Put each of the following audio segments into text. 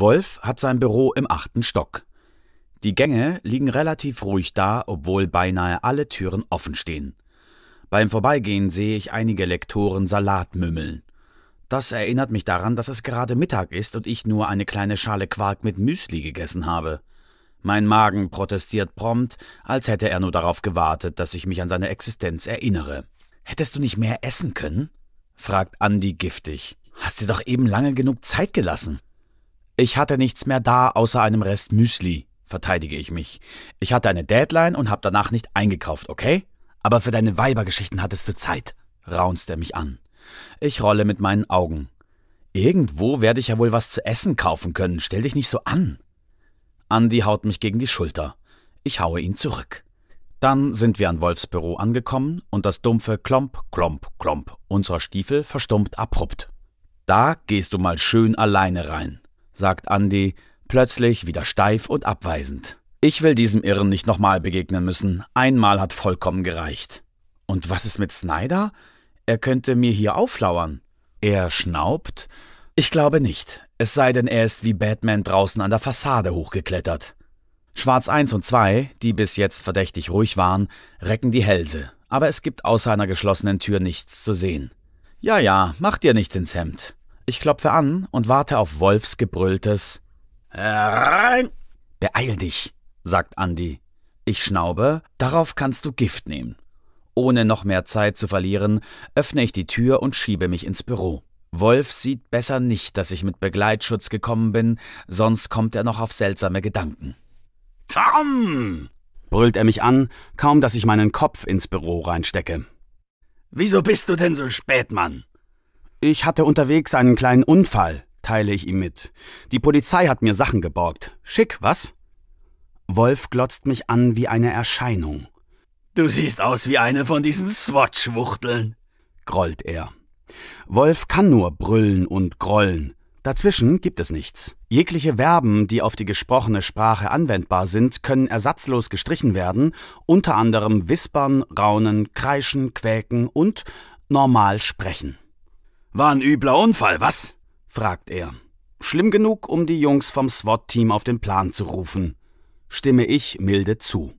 Wolf hat sein Büro im achten Stock. Die Gänge liegen relativ ruhig da, obwohl beinahe alle Türen offen stehen. Beim Vorbeigehen sehe ich einige Lektoren Salat mümmeln. Das erinnert mich daran, dass es gerade Mittag ist und ich nur eine kleine Schale Quark mit Müsli gegessen habe. Mein Magen protestiert prompt, als hätte er nur darauf gewartet, dass ich mich an seine Existenz erinnere. Hättest du nicht mehr essen können? fragt Andy giftig. Hast dir doch eben lange genug Zeit gelassen. Ich hatte nichts mehr da außer einem Rest Müsli, verteidige ich mich. Ich hatte eine Deadline und habe danach nicht eingekauft, okay? Aber für deine Weibergeschichten hattest du Zeit, raunzt er mich an. Ich rolle mit meinen Augen. Irgendwo werde ich ja wohl was zu essen kaufen können, stell dich nicht so an. Andi haut mich gegen die Schulter. Ich haue ihn zurück. Dann sind wir an Wolfs Büro angekommen und das dumpfe Klomp, Klomp, Klomp unserer Stiefel verstummt abrupt. Da gehst du mal schön alleine rein, sagt Andy, plötzlich wieder steif und abweisend. Ich will diesem Irren nicht nochmal begegnen müssen. Einmal hat vollkommen gereicht. Und was ist mit Snyder? Er könnte mir hier auflauern. Er schnaubt? Ich glaube nicht. Es sei denn, er ist wie Batman draußen an der Fassade hochgeklettert. Schwarz 1 und 2, die bis jetzt verdächtig ruhig waren, recken die Hälse, aber es gibt außer einer geschlossenen Tür nichts zu sehen. Ja, ja, mach dir nichts ins Hemd. Ich klopfe an und warte auf Wolfs gebrülltes Rein! Beeil dich, sagt Andi. Ich schnaube, darauf kannst du Gift nehmen. Ohne noch mehr Zeit zu verlieren, öffne ich die Tür und schiebe mich ins Büro. Wolf sieht besser nicht, dass ich mit Begleitschutz gekommen bin, sonst kommt er noch auf seltsame Gedanken. Tom! brüllt er mich an, kaum dass ich meinen Kopf ins Büro reinstecke. Wieso bist du denn so spät, Mann? Ich hatte unterwegs einen kleinen Unfall, teile ich ihm mit. Die Polizei hat mir Sachen geborgt. Schick, was? Wolf glotzt mich an wie eine Erscheinung. Du siehst aus wie eine von diesen Swatch-Wuchteln, grollt er. Wolf kann nur brüllen und grollen. Dazwischen gibt es nichts. Jegliche Verben, die auf die gesprochene Sprache anwendbar sind, können ersatzlos gestrichen werden, unter anderem wispern, raunen, kreischen, quäken und normal sprechen. War ein übler Unfall, was? fragt er. Schlimm genug, um die Jungs vom SWAT-Team auf den Plan zu rufen. Stimme ich milde zu.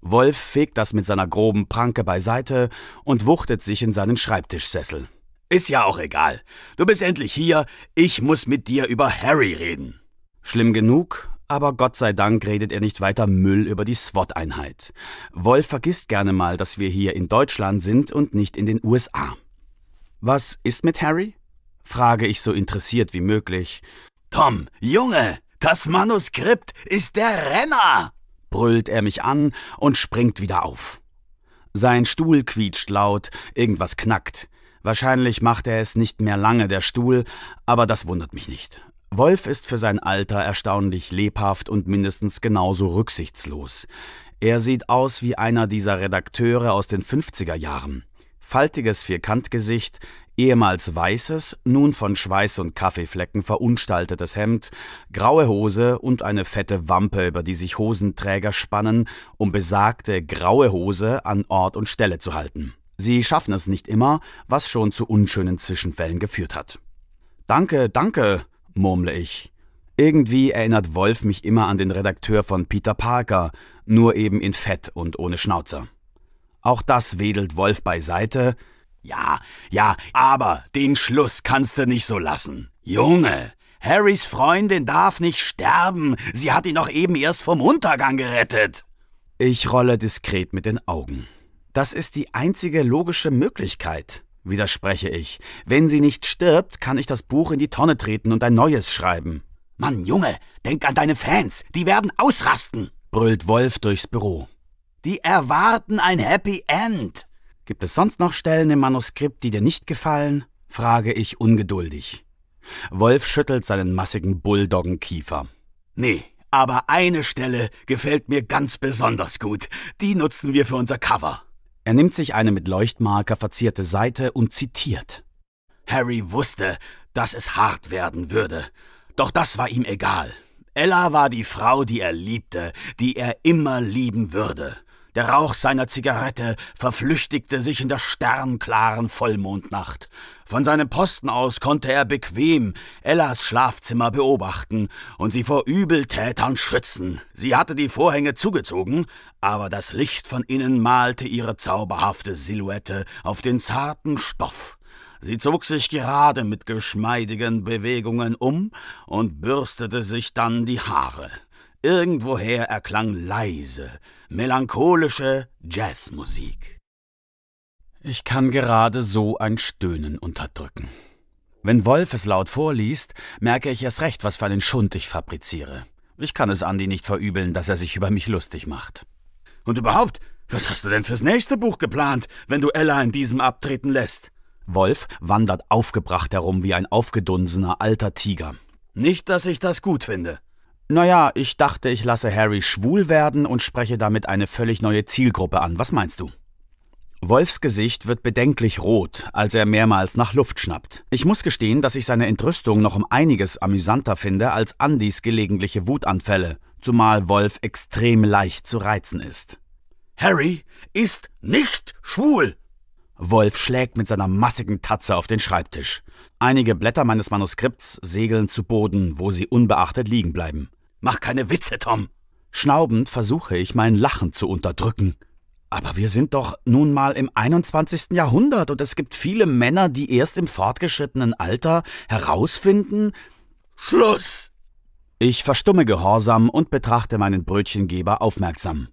Wolf fegt das mit seiner groben Pranke beiseite und wuchtet sich in seinen Schreibtischsessel. Ist ja auch egal. Du bist endlich hier. Ich muss mit dir über Harry reden. Schlimm genug, aber Gott sei Dank redet er nicht weiter Müll über die SWAT-Einheit. Wolf vergisst gerne mal, dass wir hier in Deutschland sind und nicht in den USA. Was ist mit Harry? frage ich so interessiert wie möglich. Tom, Junge, das Manuskript ist der Renner! brüllt er mich an und springt wieder auf. Sein Stuhl quietscht laut, irgendwas knackt. Wahrscheinlich macht er es nicht mehr lange, der Stuhl, aber das wundert mich nicht. Wolf ist für sein Alter erstaunlich lebhaft und mindestens genauso rücksichtslos. Er sieht aus wie einer dieser Redakteure aus den 50er Jahren faltiges Vierkantgesicht, ehemals weißes, nun von Schweiß und Kaffeeflecken verunstaltetes Hemd, graue Hose und eine fette Wampe, über die sich Hosenträger spannen, um besagte graue Hose an Ort und Stelle zu halten. Sie schaffen es nicht immer, was schon zu unschönen Zwischenfällen geführt hat. Danke, danke, murmle ich. Irgendwie erinnert Wolf mich immer an den Redakteur von Peter Parker, nur eben in Fett und ohne Schnauzer. Auch das wedelt Wolf beiseite. Ja, ja, aber den Schluss kannst du nicht so lassen. Junge, Harrys Freundin darf nicht sterben. Sie hat ihn doch eben erst vom Untergang gerettet. Ich rolle diskret mit den Augen. Das ist die einzige logische Möglichkeit, widerspreche ich. Wenn sie nicht stirbt, kann ich das Buch in die Tonne treten und ein neues schreiben. Mann, Junge, denk an deine Fans, die werden ausrasten, brüllt Wolf durchs Büro. Die erwarten ein Happy End. Gibt es sonst noch Stellen im Manuskript, die dir nicht gefallen? frage ich ungeduldig. Wolf schüttelt seinen massigen Bulldoggenkiefer. Nee, aber eine Stelle gefällt mir ganz besonders gut. Die nutzen wir für unser Cover. Er nimmt sich eine mit Leuchtmarker verzierte Seite und zitiert. Harry wusste, dass es hart werden würde. Doch das war ihm egal. Ella war die Frau, die er liebte, die er immer lieben würde. Der Rauch seiner Zigarette verflüchtigte sich in der sternklaren Vollmondnacht. Von seinem Posten aus konnte er bequem Ellas Schlafzimmer beobachten und sie vor Übeltätern schützen. Sie hatte die Vorhänge zugezogen, aber das Licht von innen malte ihre zauberhafte Silhouette auf den zarten Stoff. Sie zog sich gerade mit geschmeidigen Bewegungen um und bürstete sich dann die Haare. Irgendwoher erklang leise, melancholische Jazzmusik. Ich kann gerade so ein Stöhnen unterdrücken. Wenn Wolf es laut vorliest, merke ich erst recht, was für einen Schund ich fabriziere. Ich kann es Andi nicht verübeln, dass er sich über mich lustig macht. Und überhaupt, was hast du denn fürs nächste Buch geplant, wenn du Ella in diesem abtreten lässt? Wolf wandert aufgebracht herum wie ein aufgedunsener alter Tiger. Nicht, dass ich das gut finde. Naja, ich dachte, ich lasse Harry schwul werden und spreche damit eine völlig neue Zielgruppe an. Was meinst du? Wolfs Gesicht wird bedenklich rot, als er mehrmals nach Luft schnappt. Ich muss gestehen, dass ich seine Entrüstung noch um einiges amüsanter finde als Andys gelegentliche Wutanfälle, zumal Wolf extrem leicht zu reizen ist. Harry ist nicht schwul! Wolf schlägt mit seiner massigen Tatze auf den Schreibtisch. Einige Blätter meines Manuskripts segeln zu Boden, wo sie unbeachtet liegen bleiben. Mach keine Witze, Tom. Schnaubend versuche ich, mein Lachen zu unterdrücken. Aber wir sind doch nun mal im 21. Jahrhundert und es gibt viele Männer, die erst im fortgeschrittenen Alter herausfinden. Schluss! Ich verstumme gehorsam und betrachte meinen Brötchengeber aufmerksam.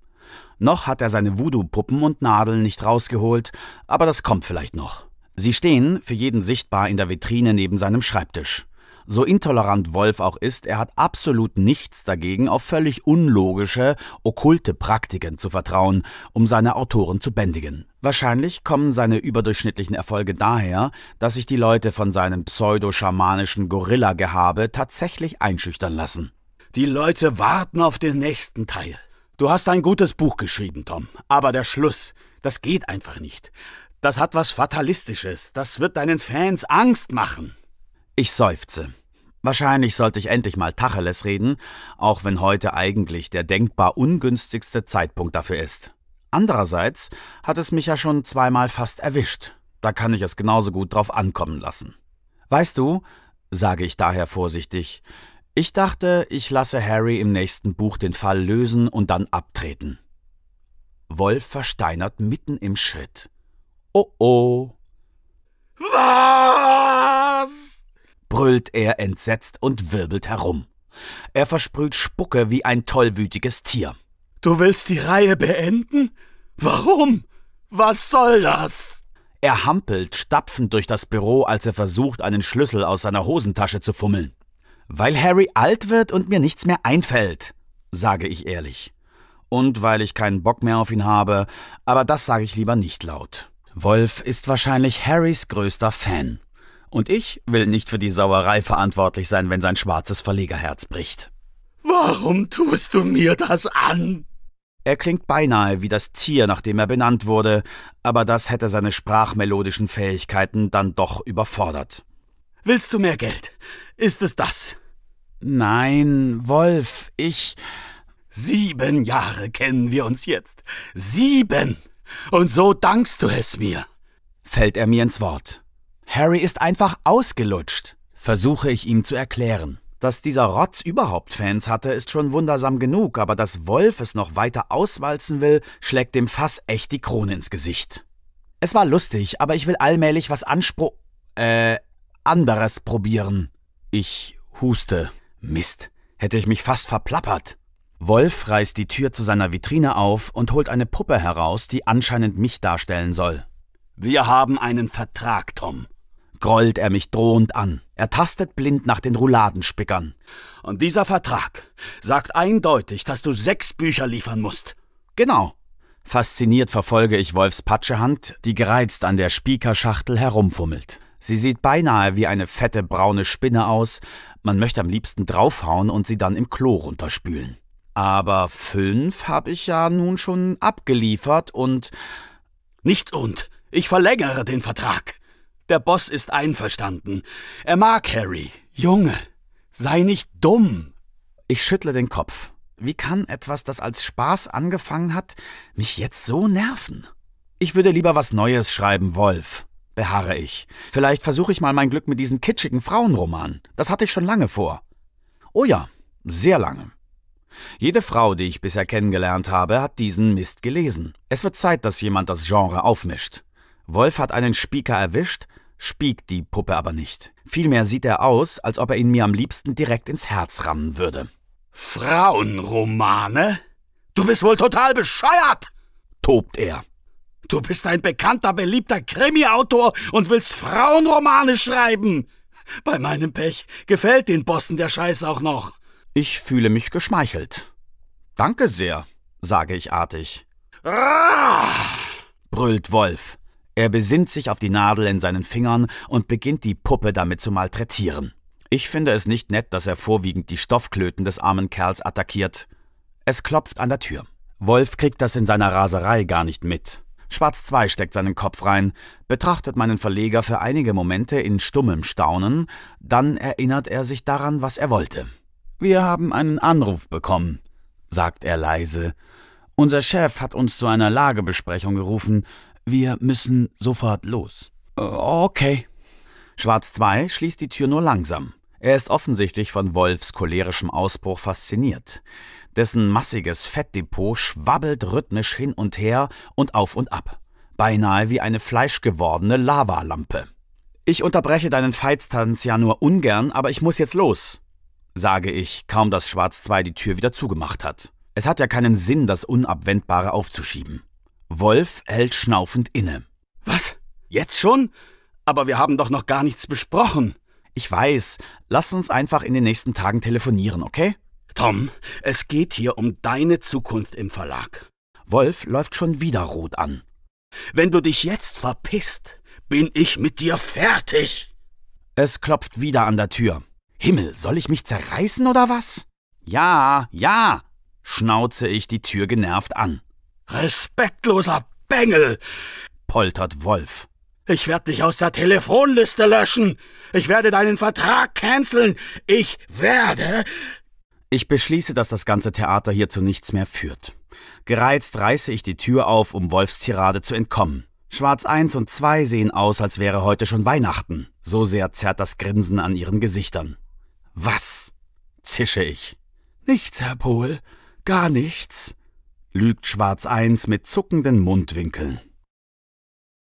Noch hat er seine Voodoo-Puppen und Nadeln nicht rausgeholt, aber das kommt vielleicht noch. Sie stehen, für jeden sichtbar, in der Vitrine neben seinem Schreibtisch. So intolerant Wolf auch ist, er hat absolut nichts dagegen, auf völlig unlogische, okkulte Praktiken zu vertrauen, um seine Autoren zu bändigen. Wahrscheinlich kommen seine überdurchschnittlichen Erfolge daher, dass sich die Leute von seinem pseudo-schamanischen Gorilla-Gehabe tatsächlich einschüchtern lassen. Die Leute warten auf den nächsten Teil. Du hast ein gutes Buch geschrieben, Tom, aber der Schluss, das geht einfach nicht. Das hat was Fatalistisches, das wird deinen Fans Angst machen. Ich seufze. Wahrscheinlich sollte ich endlich mal Tacheles reden, auch wenn heute eigentlich der denkbar ungünstigste Zeitpunkt dafür ist. Andererseits hat es mich ja schon zweimal fast erwischt. Da kann ich es genauso gut drauf ankommen lassen. Weißt du, sage ich daher vorsichtig, ich dachte, ich lasse Harry im nächsten Buch den Fall lösen und dann abtreten. Wolf versteinert mitten im Schritt. Oh oh. Ah! brüllt er entsetzt und wirbelt herum. Er versprüht Spucke wie ein tollwütiges Tier. Du willst die Reihe beenden? Warum? Was soll das? Er hampelt stapfend durch das Büro, als er versucht, einen Schlüssel aus seiner Hosentasche zu fummeln. Weil Harry alt wird und mir nichts mehr einfällt, sage ich ehrlich. Und weil ich keinen Bock mehr auf ihn habe, aber das sage ich lieber nicht laut. Wolf ist wahrscheinlich Harrys größter Fan. Und ich will nicht für die Sauerei verantwortlich sein, wenn sein schwarzes Verlegerherz bricht. Warum tust du mir das an? Er klingt beinahe wie das Tier, nach dem er benannt wurde, aber das hätte seine sprachmelodischen Fähigkeiten dann doch überfordert. Willst du mehr Geld? Ist es das? Nein, Wolf, ich. Sieben Jahre kennen wir uns jetzt. Sieben. Und so dankst du es mir. Fällt er mir ins Wort. Harry ist einfach ausgelutscht, versuche ich ihm zu erklären. Dass dieser Rotz überhaupt Fans hatte, ist schon wundersam genug, aber dass Wolf es noch weiter auswalzen will, schlägt dem Fass echt die Krone ins Gesicht. Es war lustig, aber ich will allmählich was Anspruch. äh. anderes probieren. Ich huste. Mist, hätte ich mich fast verplappert. Wolf reißt die Tür zu seiner Vitrine auf und holt eine Puppe heraus, die anscheinend mich darstellen soll. Wir haben einen Vertrag, Tom grollt er mich drohend an. Er tastet blind nach den Rouladenspickern. Und dieser Vertrag sagt eindeutig, dass du sechs Bücher liefern musst. Genau. Fasziniert verfolge ich Wolfs Patschehand, die gereizt an der Spiekerschachtel herumfummelt. Sie sieht beinahe wie eine fette braune Spinne aus, man möchte am liebsten draufhauen und sie dann im Klo runterspülen. Aber fünf habe ich ja nun schon abgeliefert und. Nichts und. Ich verlängere den Vertrag. Der Boss ist einverstanden. Er mag Harry. Junge, sei nicht dumm. Ich schüttle den Kopf. Wie kann etwas, das als Spaß angefangen hat, mich jetzt so nerven? Ich würde lieber was Neues schreiben, Wolf, beharre ich. Vielleicht versuche ich mal mein Glück mit diesem kitschigen Frauenroman. Das hatte ich schon lange vor. Oh ja, sehr lange. Jede Frau, die ich bisher kennengelernt habe, hat diesen Mist gelesen. Es wird Zeit, dass jemand das Genre aufmischt. Wolf hat einen Spieker erwischt, spiekt die Puppe aber nicht. Vielmehr sieht er aus, als ob er ihn mir am liebsten direkt ins Herz rammen würde. Frauenromane? Du bist wohl total bescheuert! tobt er. Du bist ein bekannter, beliebter Krimi-Autor und willst Frauenromane schreiben. Bei meinem Pech gefällt den Bossen der Scheiß auch noch. Ich fühle mich geschmeichelt. Danke sehr, sage ich artig. Rah! brüllt Wolf. Er besinnt sich auf die Nadel in seinen Fingern und beginnt die Puppe damit zu malträtieren. Ich finde es nicht nett, dass er vorwiegend die Stoffklöten des armen Kerls attackiert. Es klopft an der Tür. Wolf kriegt das in seiner Raserei gar nicht mit. Schwarz 2 steckt seinen Kopf rein, betrachtet meinen Verleger für einige Momente in stummem Staunen, dann erinnert er sich daran, was er wollte. Wir haben einen Anruf bekommen, sagt er leise. Unser Chef hat uns zu einer Lagebesprechung gerufen. Wir müssen sofort los. Äh, okay. Schwarz 2 schließt die Tür nur langsam. Er ist offensichtlich von Wolfs cholerischem Ausbruch fasziniert. Dessen massiges Fettdepot schwabbelt rhythmisch hin und her und auf und ab. Beinahe wie eine fleischgewordene Lavalampe. Ich unterbreche deinen Feitstanz ja nur ungern, aber ich muss jetzt los, sage ich, kaum dass Schwarz 2 die Tür wieder zugemacht hat. Es hat ja keinen Sinn, das Unabwendbare aufzuschieben. Wolf hält schnaufend inne. Was? Jetzt schon? Aber wir haben doch noch gar nichts besprochen. Ich weiß. Lass uns einfach in den nächsten Tagen telefonieren, okay? Tom, es geht hier um deine Zukunft im Verlag. Wolf läuft schon wieder rot an. Wenn du dich jetzt verpisst, bin ich mit dir fertig. Es klopft wieder an der Tür. Himmel, soll ich mich zerreißen oder was? Ja, ja, schnauze ich die Tür genervt an. Respektloser Bengel, poltert Wolf. Ich werde dich aus der Telefonliste löschen. Ich werde deinen Vertrag canceln. Ich werde. Ich beschließe, dass das ganze Theater hier zu nichts mehr führt. Gereizt reiße ich die Tür auf, um Wolfs Tirade zu entkommen. Schwarz 1 und 2 sehen aus, als wäre heute schon Weihnachten. So sehr zerrt das Grinsen an ihren Gesichtern. Was? zische ich. Nichts, Herr Pohl. Gar nichts lügt Schwarz 1 mit zuckenden Mundwinkeln.